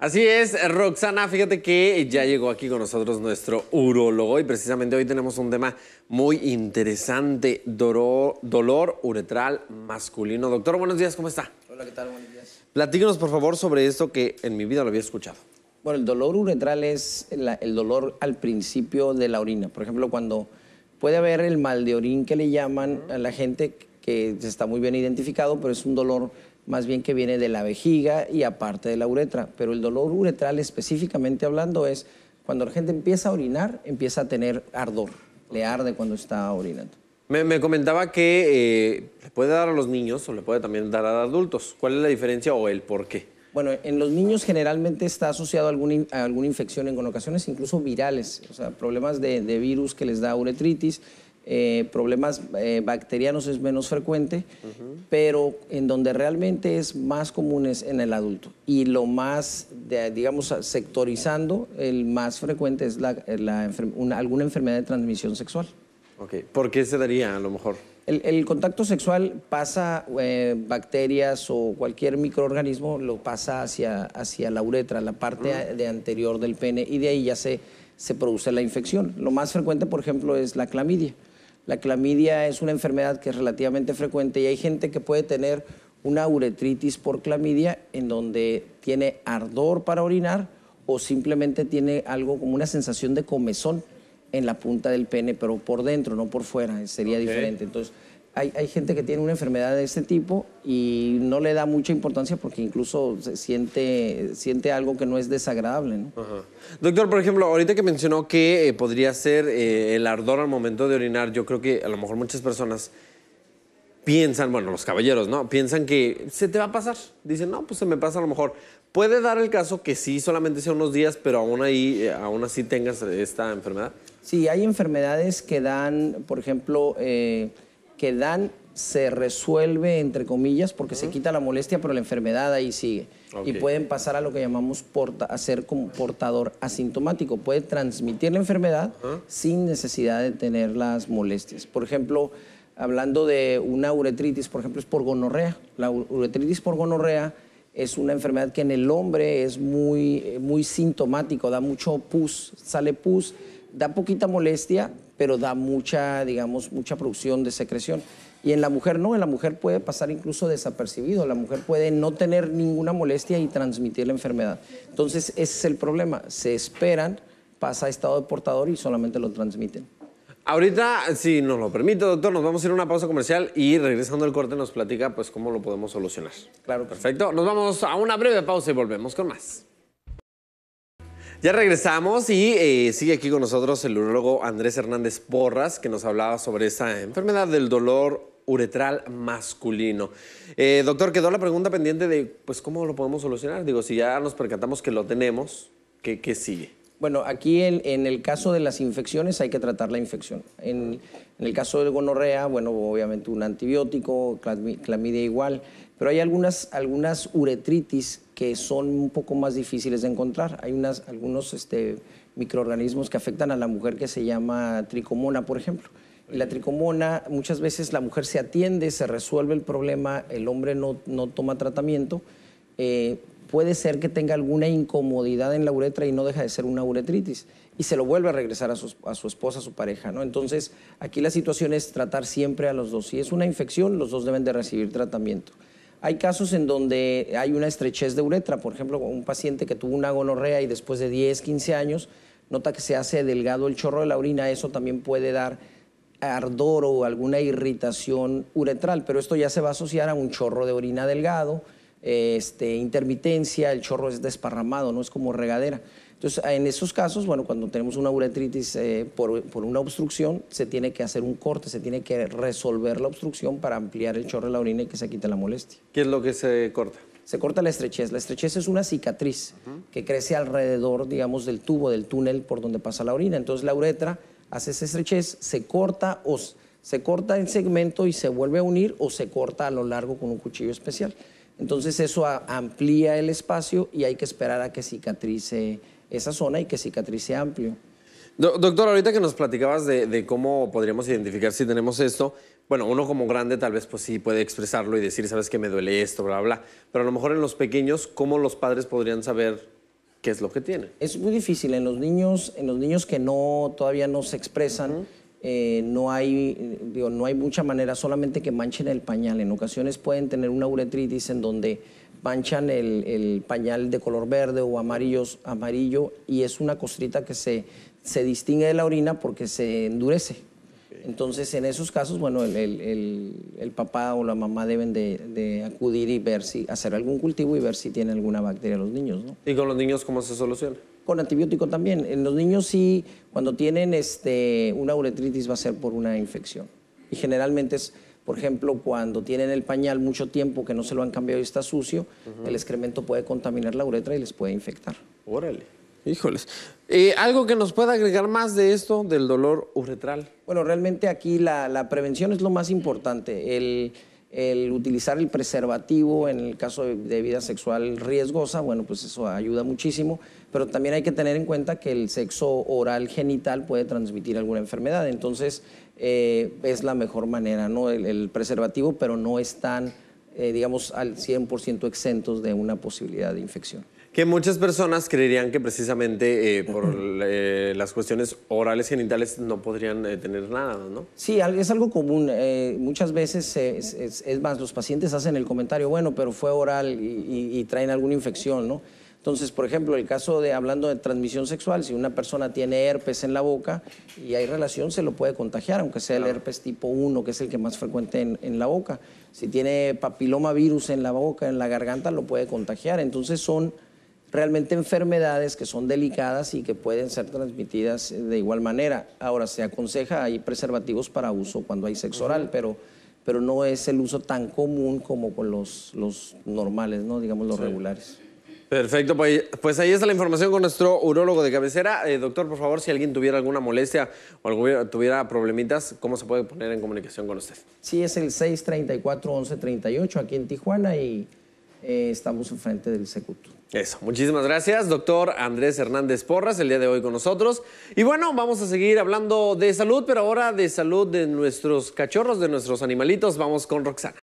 Así es, Roxana, fíjate que ya llegó aquí con nosotros nuestro urólogo y precisamente hoy tenemos un tema muy interesante, dolor, dolor uretral masculino. Doctor, buenos días, ¿cómo está? Hola, ¿qué tal? Buenos días. Platíquenos, por favor, sobre esto que en mi vida lo había escuchado. Bueno, el dolor uretral es el dolor al principio de la orina. Por ejemplo, cuando puede haber el mal de orín que le llaman a la gente que está muy bien identificado, pero es un dolor más bien que viene de la vejiga y aparte de la uretra. Pero el dolor uretral específicamente hablando es cuando la gente empieza a orinar, empieza a tener ardor, le arde cuando está orinando. Me, comentaba que eh, le puede dar a los niños o le puede también dar a adultos. ¿Cuál es la diferencia o el por qué? Bueno, en los niños generalmente está asociado a, alguna, alguna infección, en ocasiones incluso virales, o sea, problemas de, de virus que les da uretritis. Eh, problemas eh, bacterianos es menos frecuente, pero en donde realmente es más común es en el adulto. Y lo más, digamos, sectorizando, el más frecuente es la, alguna enfermedad de transmisión sexual. Ok, ¿por qué se daría a lo mejor? El, contacto sexual pasa eh, bacterias o cualquier microorganismo, lo pasa hacia, hacia la uretra, la parte de anterior del pene, y de ahí ya se, se produce la infección. Lo más frecuente, por ejemplo, es la clamidia. La clamidia es una enfermedad que es relativamente frecuente y hay gente que puede tener una uretritis por clamidia en donde tiene ardor para orinar o simplemente tiene algo como una sensación de comezón en la punta del pene, pero por dentro, no por fuera, sería diferente. Entonces, hay, gente que tiene una enfermedad de este tipo y no le da mucha importancia porque incluso siente, siente algo que no es desagradable. Doctor, por ejemplo, ahorita que mencionó que eh, podría ser eh, el ardor al momento de orinar, yo creo que a lo mejor muchas personas piensan, bueno, los caballeros, ¿no? Piensan que se te va a pasar. Dicen, no, pues se me pasa a lo mejor. Puede dar el caso que sí, solamente sea unos días, pero aún, ahí, eh, aún así tengas esta enfermedad. Sí, hay enfermedades que dan, por ejemplo, que dan se resuelve, entre comillas, porque se quita la molestia, pero la enfermedad ahí sigue. Y pueden pasar a lo que llamamos a ser como portador asintomático. Puede transmitir la enfermedad sin necesidad de tener las molestias. Por ejemplo, hablando de una uretritis, por ejemplo, es por gonorrea. La uretritis por gonorrea es una enfermedad que en el hombre es muy, muy sintomático, da mucho pus, sale pus, da poquita molestia, pero da mucha, digamos, mucha producción de secreción. Y en la mujer no, en la mujer puede pasar incluso desapercibido, la mujer puede no tener ninguna molestia y transmitir la enfermedad. Entonces, ese es el problema, se esperan, pasa a estado de portador y solamente lo transmiten. Ahorita, si nos lo permite, doctor, nos vamos a ir a una pausa comercial y regresando al corte nos platica pues cómo lo podemos solucionar. Claro. Perfecto. Nos vamos a una breve pausa y volvemos con más. Ya regresamos y eh, sigue aquí con nosotros el urologo Andrés Hernández Porras, que nos hablaba sobre esa enfermedad del dolor uretral masculino. Eh, doctor, quedó la pregunta pendiente de, pues, ¿cómo lo podemos solucionar? Digo, si ya nos percatamos que lo tenemos, ¿qué, sigue? Bueno, aquí en, el caso de las infecciones hay que tratar la infección. En, en el caso del gonorrea, bueno, obviamente un antibiótico, clamidia igual. Pero hay algunas, algunas uretritis que son un poco más difíciles de encontrar. Hay algunos este, microorganismos que afectan a la mujer que se llama tricomona, por ejemplo. Y la tricomona, muchas veces la mujer se atiende, se resuelve el problema, el hombre no, toma tratamiento. Eh, puede ser que tenga alguna incomodidad en la uretra y no deja de ser una uretritis. Y se lo vuelve a regresar a su, esposa, a su pareja, Entonces, aquí la situación es tratar siempre a los dos. Si es una infección, los dos deben de recibir tratamiento. Hay casos en donde hay una estrechez de uretra, por ejemplo, un paciente que tuvo una gonorrea y después de 10, 15 años nota que se hace delgado el chorro de la orina, eso también puede dar ardor o alguna irritación uretral, pero esto ya se va a asociar a un chorro de orina delgado, este, intermitencia, el chorro es desparramado, no es como regadera. Entonces, en esos casos, bueno, cuando tenemos una uretritis eh, por, por, una obstrucción, se tiene que hacer un corte, se tiene que resolver la obstrucción para ampliar el chorro de la orina y que se quite la molestia. ¿Qué es lo que se corta? Se corta la estrechez. La estrechez es una cicatriz que crece alrededor, digamos, del tubo, del túnel por donde pasa la orina. Entonces, la uretra hace esa estrechez, se corta o se corta en segmento y se vuelve a unir o se corta a lo largo con un cuchillo especial. Entonces, eso amplía el espacio y hay que esperar a que cicatrice esa zona y que cicatrice amplio. Doctor, ahorita que nos platicabas de, cómo podríamos identificar si tenemos esto, bueno, uno como grande tal vez pues sí puede expresarlo y decir, sabes que me duele esto, bla, bla, pero a lo mejor en los pequeños, ¿cómo los padres podrían saber qué es lo que tienen? Es muy difícil, en los niños, en los niños que no, todavía no se expresan, eh, no, hay, no hay mucha manera, solamente que manchen el pañal. En ocasiones pueden tener una uretritis en donde manchan el, pañal de color verde o amarillos, amarillo y es una costrita que se, se distingue de la orina porque se endurece. Entonces, en esos casos, bueno, el, papá o la mamá deben de, acudir y ver si, hacer algún cultivo y ver si tienen alguna bacteria los niños, ¿Y con los niños cómo se soluciona? Con antibiótico también. En los niños sí, cuando tienen este, una uretritis va a ser por una infección. Y generalmente es por ejemplo, cuando tienen el pañal mucho tiempo que no se lo han cambiado y está sucio, el excremento puede contaminar la uretra y les puede infectar. Órale. Híjoles. Eh, ¿Algo que nos pueda agregar más de esto, del dolor uretral? Bueno, realmente aquí la, prevención es lo más importante. El, utilizar el preservativo en el caso de vida sexual riesgosa, bueno, pues eso ayuda muchísimo pero también hay que tener en cuenta que el sexo oral genital puede transmitir alguna enfermedad. Entonces, eh, es la mejor manera, ¿no? El, preservativo, pero no están, eh, digamos, al 100% exentos de una posibilidad de infección. Que muchas personas creerían que precisamente eh, por las cuestiones orales genitales no podrían tener nada, ¿no? Sí, es algo común. muchas veces, es, más, los pacientes hacen el comentario, bueno, pero fue oral y, y traen alguna infección, ¿no? Entonces, por ejemplo, el caso de hablando de transmisión sexual, si una persona tiene herpes en la boca y hay relación, se lo puede contagiar, aunque sea el herpes tipo 1, que es el que más frecuente en, la boca. Si tiene papiloma virus en la boca, en la garganta, lo puede contagiar. Entonces son realmente enfermedades que son delicadas y que pueden ser transmitidas eh, de igual manera. Ahora, se aconseja, hay preservativos para uso cuando hay sexo oral, pero, pero no es el uso tan común como con los, normales, ¿no? digamos los regulares. Perfecto, pues, pues, ahí está la información con nuestro urólogo de cabecera. Eh, doctor, por favor, si alguien tuviera alguna molestia o tuviera problemitas, ¿cómo se puede poner en comunicación con usted? Sí, es el 634-1138 aquí en Tijuana y eh, estamos enfrente del Secuto. Eso, muchísimas gracias, doctor Andrés Hernández Porras, el día de hoy con nosotros. Y bueno, vamos a seguir hablando de salud, pero ahora de salud de nuestros cachorros, de nuestros animalitos. Vamos con Roxana.